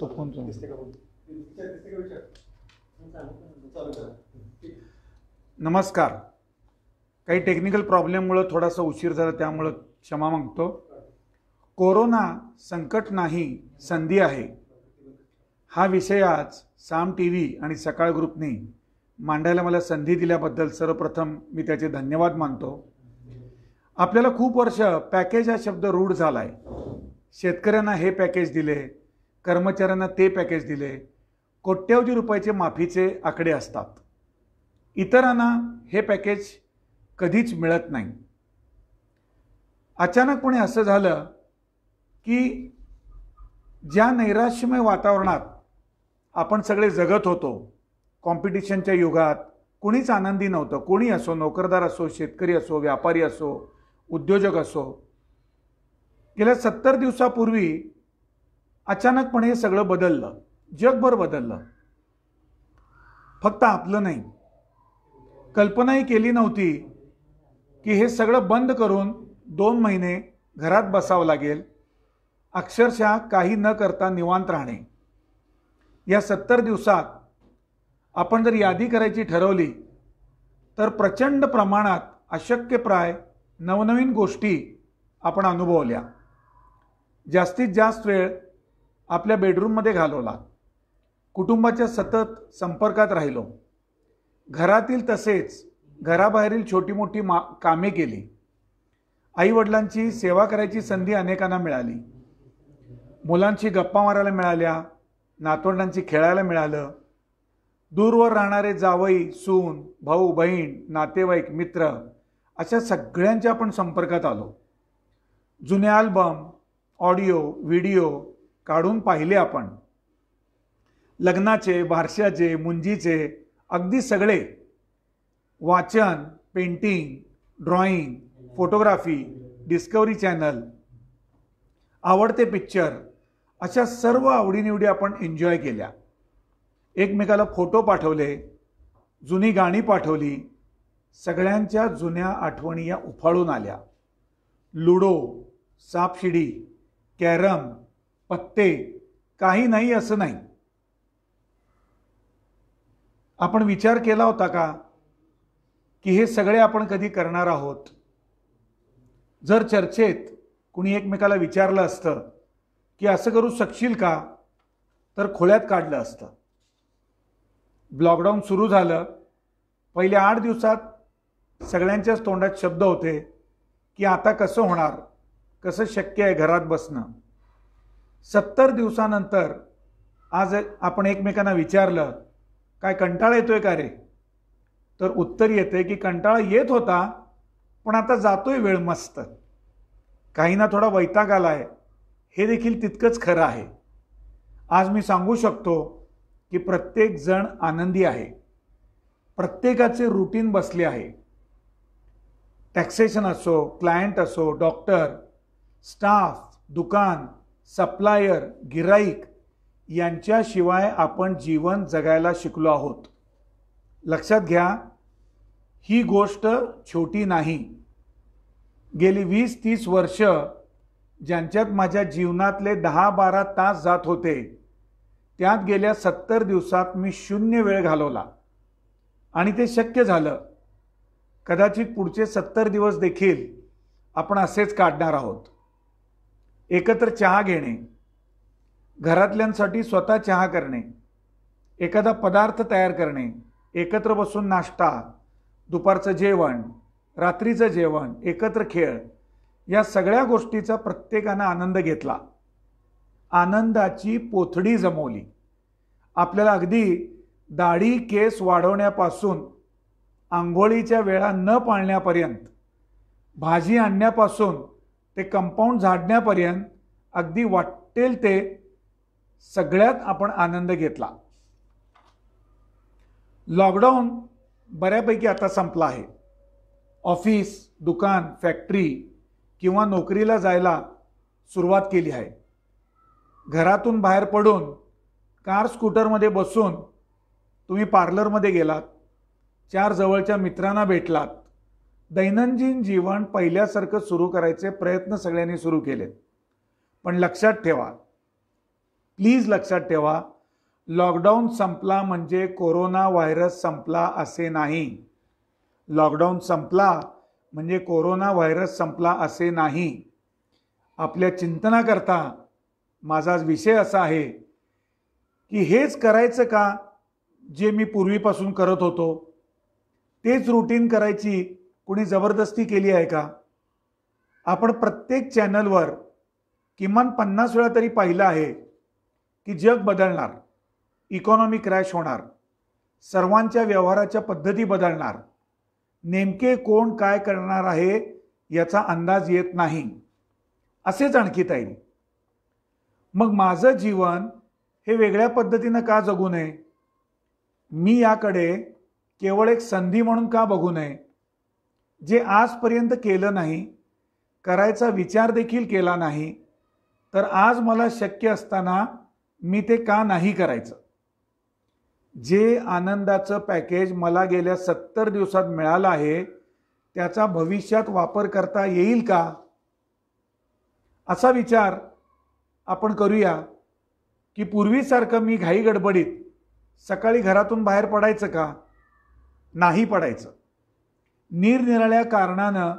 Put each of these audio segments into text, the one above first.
तो फोन दिसते का नमस्कार काही टेक्निकल प्रॉब्लेममुळं थोडासा उशीर झाला त्यामुळं क्षमा मागतो कोरोना संकट नाही संधी आहे हा विषय आज साम टी व्ही आणि सकाळ ग्रुपने मांडायला मला संधी दिल्याबद्दल सर्वप्रथम मी त्याचे धन्यवाद मानतो आपल्याला खूप वर्ष पॅकेज हा शब्द रूढ झाला आहे शेतकऱ्यांना हे पॅकेज दिले कर्मचाऱ्यांना ते पॅकेज दिले कोट्यवधी रुपयाचे माफीचे आकडे असतात इतरांना हे पॅकेज कधीच मिळत नाही अचानकपणे असं झालं की ज्या नैराश्यमय वातावरणात आपण सगळे जगत होतो कॉम्पिटिशनच्या युगात कुणीच आनंदी नव्हतं कोणी असो नोकरदार असो शेतकरी असो व्यापारी असो उद्योजक असो गेल्या सत्तर दिवसापूर्वी अचानकपणे हे सगळं बदललं जगभर बदललं फक्त आपलं नाही कल्पनाही केली नव्हती की हे सगळं बंद करून दोन महिने घरात बसावं लागेल अक्षरशः काही न करता निवांत राहणे या सत्तर दिवसात आपण जर यादी करायची ठरवली तर प्रचंड प्रमाणात अशक्यप्राय नवनवीन गोष्टी आपण अनुभवल्या जास्तीत जास्त वेळ आपल्या बेडरूममध्ये घालवला कुटुंबाच्या सतत संपर्कात राहिलो घरातील तसेच घराबाहेरील छोटी मोठी मा कामे केली आईवडिलांची सेवा करायची संधी अनेकांना मिळाली मुलांची गप्पा मारायला मिळाल्या नातवंडांची खेळायला मिळालं दूरवर राहणारे जावई सून भाऊ बहीण नातेवाईक मित्र अशा सगळ्यांच्या आपण संपर्कात आलो जुने आल्बम ऑडिओ व्हिडिओ काढून पाहिले आपण लग्नाचे बारशाचे मुंजीचे अगदी सगळे वाचन painting drawing photography discovery channel आवडते पिक्चर अशा सर्व आवडीनिवडी आपण एन्जॉय केल्या एकमेकाला फोटो पाठवले जुनी गाणी पाठवली सगळ्यांच्या जुन्या आठवणी या उफाळून आल्या लुडो सापशिडी कॅरम पत्ते काही नाही असं नाही आपण विचार केला होता का की हे सगळे आपण कधी करणार आहोत जर चर्चेत कुणी एकमेकाला विचारलं असतं की असं करू शकशील का तर खोळ्यात काढलं असतं लॉकडाऊन सुरू झालं पहिल्या आठ दिवसात सगळ्यांच्याच तोंडात शब्द होते की आता कसं होणार कसं शक्य आहे घरात बसणं सत्तर दिवसानंतर आज आपण एकमेकांना विचारलं काय कंटाळा येतोय का रे तर उत्तर येते की कंटाळा येत होता पण आता जातोय वेळ मस्त काही ना थोडा वैताग आला आहे हे देखील तितकंच खरं आहे आज मी सांगू शकतो की प्रत्येकजण आनंदी आहे प्रत्येकाचे रुटीन बसले आहे टॅक्सेशन असो क्लायंट असो डॉक्टर स्टाफ दुकान सप्लायर गिराईक यांच्याशिवाय आपण जीवन जगायला शिकलो आहोत लक्षात घ्या ही गोष्ट छोटी नाही गेली वीस तीस वर्ष ज्यांच्यात माझ्या जीवनातले दहा बारा तास जात होते त्यात गेल्या सत्तर दिवसात मी शून्य वेळ घालवला आणि ते शक्य झालं कदाचित पुढचे सत्तर दिवस देखील आपण असेच काढणार आहोत एकत्र चहा घेणे घरातल्यांसाठी स्वतः चहा करणे एखादा पदार्थ तयार करणे एकत्र बसून नाश्ता दुपारचं जेवण रात्रीचं जेवण एकत्र खेळ या सगळ्या गोष्टीचा प्रत्येकानं आनंद घेतला आनंदाची पोथडी जमवली आपल्याला अगदी दाढी केस वाढवण्यापासून आंघोळीच्या वेळा न पाळण्यापर्यंत भाजी आणण्यापासून ते कंपाऊंड झाडण्यापर्यंत अगदी वाटेल ते सगळ्यात आपण आनंद घेतला लॉकडाऊन बऱ्यापैकी आता संपला आहे ऑफिस दुकान फॅक्टरी किंवा नोकरीला जायला सुरुवात केली आहे घरातून बाहेर पडून कार स्कूटरमध्ये बसून तुम्ही पार्लरमध्ये गेलात चार जवळच्या मित्रांना भेटलात दैनंदिन जीवन पहिल्यासारखं सुरू करायचे प्रयत्न सगळ्यांनी सुरू केलेत पण लक्षात ठेवा प्लीज लक्षात ठेवा लॉकडाऊन संपला म्हणजे कोरोना व्हायरस संपला असे नाही लॉकडाऊन संपला म्हणजे कोरोना व्हायरस संपला असे नाही आपल्या चिंतनाकरता माझा विषय असा आहे की हेच करायचं का जे मी पूर्वीपासून करत होतो तेच रुटीन करायची कुणी जबरदस्ती केली आहे का आपण प्रत्येक चॅनलवर किमान पन्नास वेळा तरी पाहिलं आहे की जग बदलणार इकॉनॉमी क्रॅश होणार सर्वांच्या व्यवहाराच्या पद्धती बदलणार नेमके कोण काय करणार आहे याचा अंदाज येत नाही असेच आणखी ताई मग माझं जीवन हे वेगळ्या पद्धतीनं का जगू नये मी याकडे केवळ एक संधी म्हणून का बघू नये जे आजपर्यंत केलं नाही करायचा विचार देखील केला नाही तर आज मला शक्य असताना मी ते का नाही करायचं जे आनंदाचं पॅकेज मला गेल्या सत्तर दिवसात मिळालं आहे त्याचा भविष्यात वापर करता येईल का असा विचार आपण करूया की पूर्वीसारखं मी घाई गडबडीत सकाळी घरातून बाहेर पडायचं का नाही पडायचं निरनिराळ्या कारणानं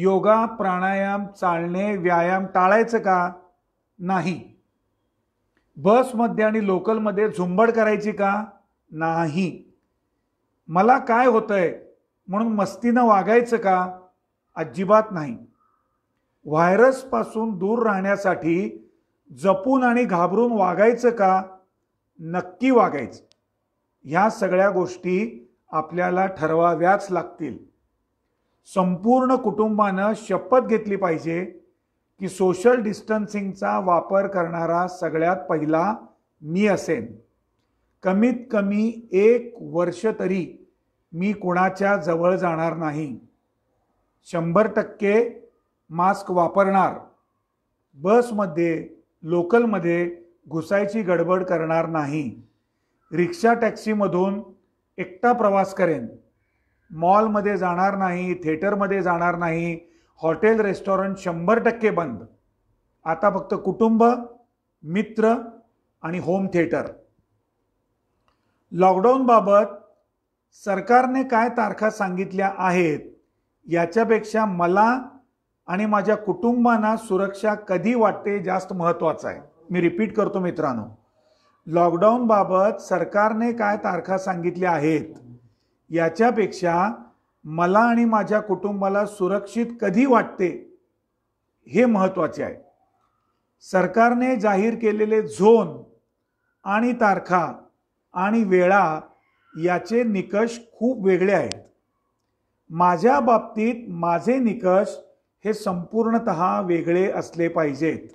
योगा प्राणायाम चालणे व्यायाम टाळायचं का नाही बसमध्ये आणि लोकलमध्ये झुंबड करायची का नाही मला काय होतंय म्हणून मस्तीनं वागायचं का अजिबात नाही व्हायरसपासून दूर राहण्यासाठी जपून आणि घाबरून वागायचं का नक्की वागायचं ह्या सगळ्या गोष्टी आपल्याला ठरवाव्याच लागतील संपूर्ण कुटुंबानं शपथ घेतली पाहिजे की सोशल डिस्टन्सिंगचा वापर करणारा सगळ्यात पहिला मी असेन कमीत कमी एक वर्ष तरी मी कुणाच्या जवळ जाणार नाही शंभर टक्के मास्क वापरणार बसमध्ये लोकलमध्ये घुसायची गडबड करणार नाही रिक्षा टॅक्सीमधून एकटा प्रवास करेन मॉलमध्ये जाणार नाही थिएटरमध्ये जाणार नाही हॉटेल रेस्टॉरंट शंभर टक्के बंद आता फक्त कुटुंब मित्र आणि होम थिएटर लॉकडाऊनबाबत सरकारने काय तारखा सांगितल्या आहेत याच्यापेक्षा मला आणि माझ्या कुटुंबांना सुरक्षा कधी वाटते जास्त महत्त्वाचं आहे मी रिपीट करतो मित्रांनो लॉकडाऊनबाबत सरकारने काय तारखा सांगितल्या आहेत याच्यापेक्षा मला आणि माझ्या कुटुंबाला सुरक्षित कधी वाटते हे महत्त्वाचे आहे सरकारने जाहीर केलेले झोन आणि तारखा आणि वेळा याचे निकष खूप वेगळे आहेत माझ्या बाबतीत माझे निकष हे संपूर्णत वेगळे असले पाहिजेत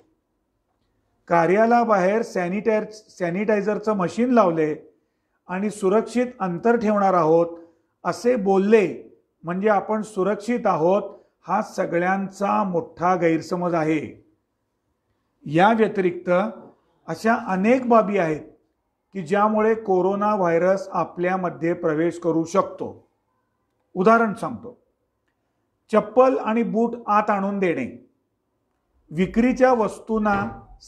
कार्याला बाहेर सॅनिटाय सॅनिटायझरचं मशीन लावले आणि सुरक्षित अंतर ठेवणार आहोत असे बोलले म्हणजे आपण सुरक्षित आहोत हा सगळ्यांचा मोठा गैरसमज आहे या व्यतिरिक्त अशा अनेक बाबी आहेत की ज्यामुळे कोरोना व्हायरस आपल्यामध्ये प्रवेश करू शकतो उदाहरण सांगतो चप्पल आणि बूट आत आणून देणे विक्रीच्या वस्तूंना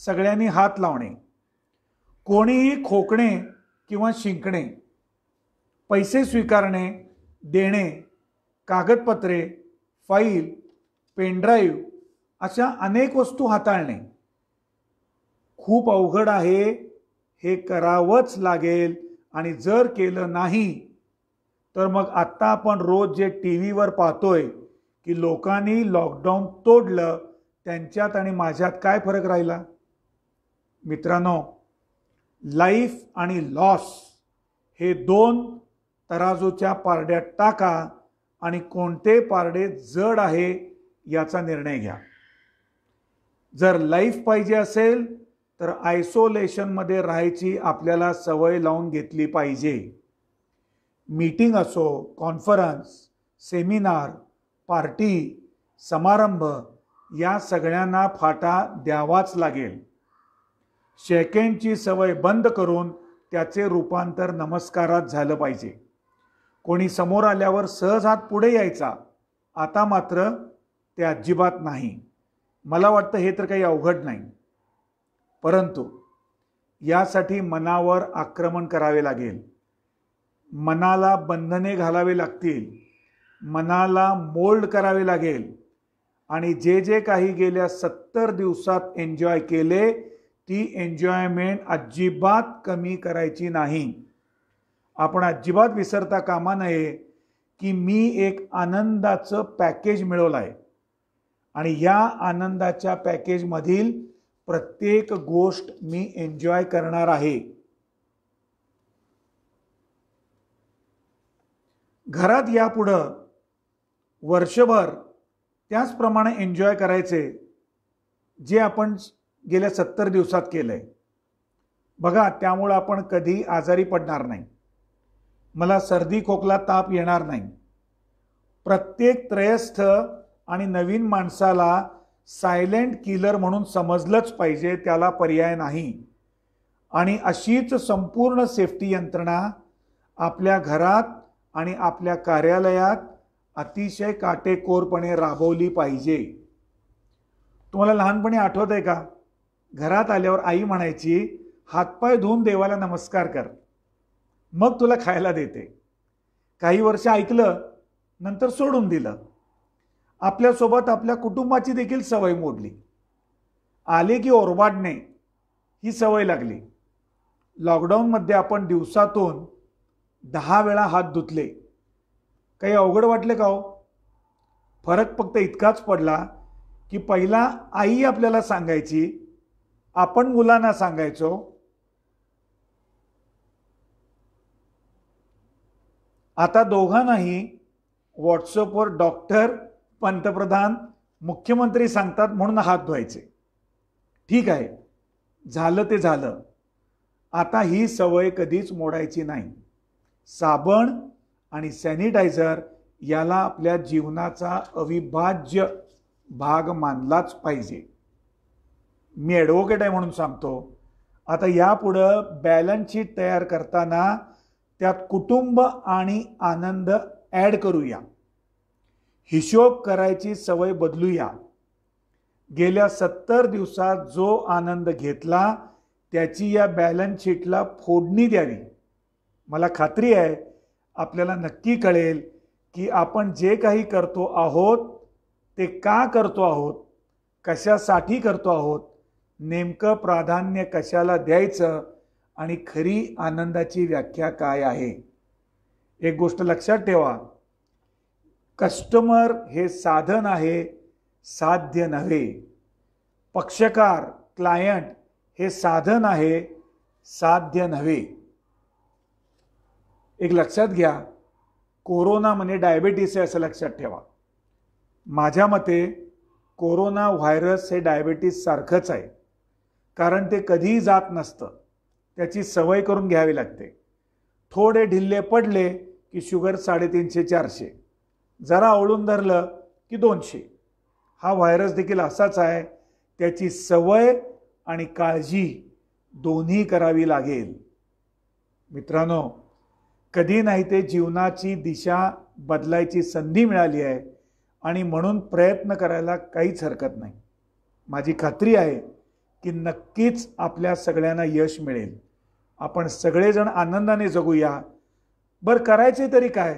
सगळ्यांनी हात लावणे कोणीही खोकणे किंवा शिंकणे पैसे स्वीकारणे देणे कागदपत्रे फाईल पेनड्राईव्ह अशा अनेक वस्तू हाताळणे खूप अवघड आहे हे करावंच लागेल आणि जर केलं नाही तर मग आत्ता आपण रोज जे टी व्हीवर पाहतोय की लोकांनी लॉकडाऊन तोडलं त्यांच्यात आणि माझ्यात काय फरक राहिला मित्रांनो लाईफ आणि लॉस हे दोन तराजूच्या पारड्यात टाका आणि कोणते पारडे जड आहे याचा निर्णय घ्या जर लाईफ पाहिजे असेल तर आयसोलेशनमध्ये राहायची आपल्याला सवय लावून घेतली पाहिजे मीटिंग असो कॉन्फरन्स सेमिनार पार्टी समारंभ या सगळ्यांना फाटा द्यावाच लागेल शेकेंडची सवय बंद करून त्याचे रूपांतर नमस्कारात झालं पाहिजे कोणी समोर आल्यावर सहज हात पुढे यायचा आता मात्र ते अजिबात नाही मला वाटतं हे तर काही अवघड नाही परंतु यासाठी मनावर आक्रमण करावे लागेल मनाला बंधने घालावे लागतील मनाला मोल्ड करावे लागेल आणि जे जे काही गेल्या सत्तर दिवसात एन्जॉय केले ती एन्जॉयमेंट अजिबात कमी करायची नाही आपण अजिबात विसरता कामा नये की मी एक आनंदाचं पॅकेज मिळवलं आहे आणि या आनंदाच्या पॅकेजमधील प्रत्येक गोष्ट मी एन्जॉय करणार आहे घरात यापुढं वर्षभर त्याचप्रमाणे एन्जॉय करायचे जे आपण गेल्या सत्तर दिवसात केलं आहे बघा त्यामुळं आपण कधी आजारी पडणार नाही मला सर्दी खोकला ताप येणार नाही प्रत्येक त्रयस्थ आणि नवीन माणसाला सायलेंट किलर म्हणून समजलंच पाहिजे त्याला पर्याय नाही आणि अशीच संपूर्ण सेफ्टी यंत्रणा आपल्या घरात आणि आपल्या कार्यालयात अतिशय काटेकोरपणे राबवली पाहिजे तुम्हाला लहानपणी आठवत आहे का घरात आल्यावर आई म्हणायची हातपाय धुवून देवाला नमस्कार कर मग तुला खायला देते काही वर्ष ऐकलं नंतर सोडून दिलं आपल्यासोबत आपल्या कुटुंबाची देखील सवय मोडली आले की ओरबाडणे ही सवय लागली लॉकडाऊनमध्ये आपण दिवसातून दहा वेळा हात धुतले काही अवघड वाटले का हो फरक फक्त इतकाच पडला की पहिला आई आपल्याला सांगायची आपण मुलांना सांगायचो आता दोघांनाही व्हॉट्सअपवर डॉक्टर पंतप्रधान मुख्यमंत्री सांगतात म्हणून हात धुवायचे ठीक आहे झालं ते झालं आता ही सवय कधीच मोडायची नाही साबण आणि सॅनिटायझर याला आपल्या जीवनाचा अविभाज्य भाग मानलाच पाहिजे मी ॲडव्होकेट आहे म्हणून सांगतो आता यापुढं बॅलन्स शीट तयार करताना त्यात कुटुंब आणि आनंद ॲड करूया हिशोब करायची सवय बदलूया गेल्या सत्तर दिवसात जो आनंद घेतला त्याची या बॅलन्स शीटला फोडणी द्यावी मला खात्री आहे आपल्याला नक्की कळेल की आपण जे काही करतो आहोत ते का करतो आहोत कशासाठी करतो आहोत नेमकं प्राधान्य कशाला द्यायचं आणि खरी आनंदाची व्याख्या काय आहे एक गोष्ट लक्षात ठेवा कस्टमर हे साधन आहे साध्य नव्हे पक्षकार क्लायंट हे साधन आहे साध्य नव्हे एक लक्षात घ्या कोरोना म्हणजे डायबेटीस आहे असं लक्षात ठेवा माझ्या मते कोरोना व्हायरस हे डायबिटीस सारखंच आहे कारण ते कधीही जात नसतं त्याची सवय करून घ्यावी लागते थोडे ढिल्ले पडले की शुगर साडेतीनशे चारशे जरा ओळून धरलं की दोनशे हा व्हायरस देखील असाच आहे त्याची सवय आणि काळजी दोन्ही करावी लागेल मित्रांनो कधी नाही ते जीवनाची दिशा बदलायची संधी मिळाली आहे आणि म्हणून प्रयत्न करायला काहीच हरकत नाही माझी खात्री आहे की नक्कीच आपल्या सगळ्यांना यश मिळेल आपण सगळेजण आनंदाने जगूया बरं करायचे तरी काय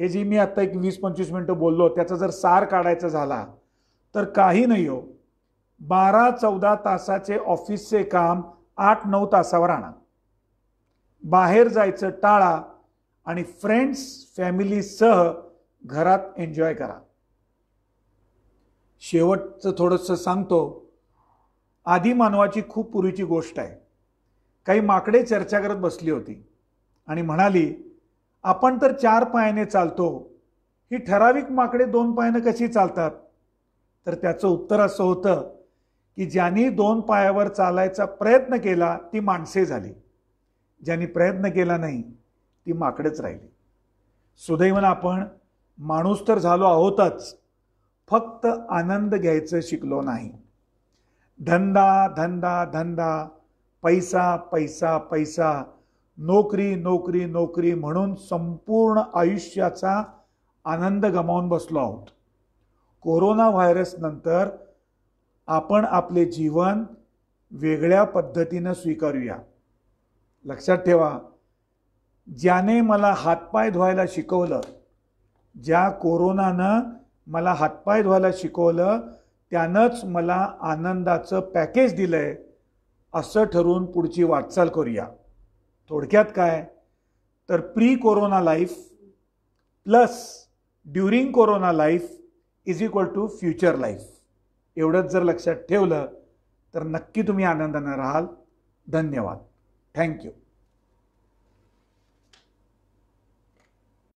हे जी मी आत्ता एक वीस पंचवीस मिनटं बोललो त्याचा जर सार काढायचा झाला तर काही नाही हो बारा चौदा तासाचे ऑफिसचे काम आठ नऊ तासावर आणा बाहेर जायचं टाळा आणि फ्रेंड्स फॅमिलीसह घरात एन्जॉय करा शेवटचं थोडंसं सांगतो आदि मानवाची खूप पूर्वीची गोष्ट आहे काही माकडे चर्चा करत बसली होती आणि म्हणाली आपण तर चार पायाने चालतो ही ठराविक माकडे दोन पायानं कशी चालतात तर त्याचं उत्तर असं होतं की ज्यांनी दोन पायावर चालायचा प्रयत्न केला ती माणसे झाली ज्यांनी प्रयत्न केला नाही ती माकडेच राहिली सुदैवनं आपण माणूस तर झालो आहोतच फक्त आनंद घ्यायचं शिकलो नाही धंदा धंदा धंदा पैसा पैसा पैसा नोकरी नोकरी नोकरी म्हणून संपूर्ण आयुष्याचा आनंद गमावून बसलो आहोत कोरोना व्हायरस नंतर आपण आपले जीवन वेगळ्या पद्धतीनं स्वीकारूया लक्षात ठेवा ज्याने मला हातपाय धुवायला शिकवलं ज्या कोरोनानं मला हातपाय धुवायला शिकवलं त्यानंच मला आनंदाचं पॅकेज दिलं आहे असं ठरवून पुढची वाटचाल करूया थोडक्यात काय तर pre corona life plus during corona life is equal to future life एवढंच जर लक्षात ठेवलं तर नक्की तुम्ही आनंदानं राहाल धन्यवाद थँक्यू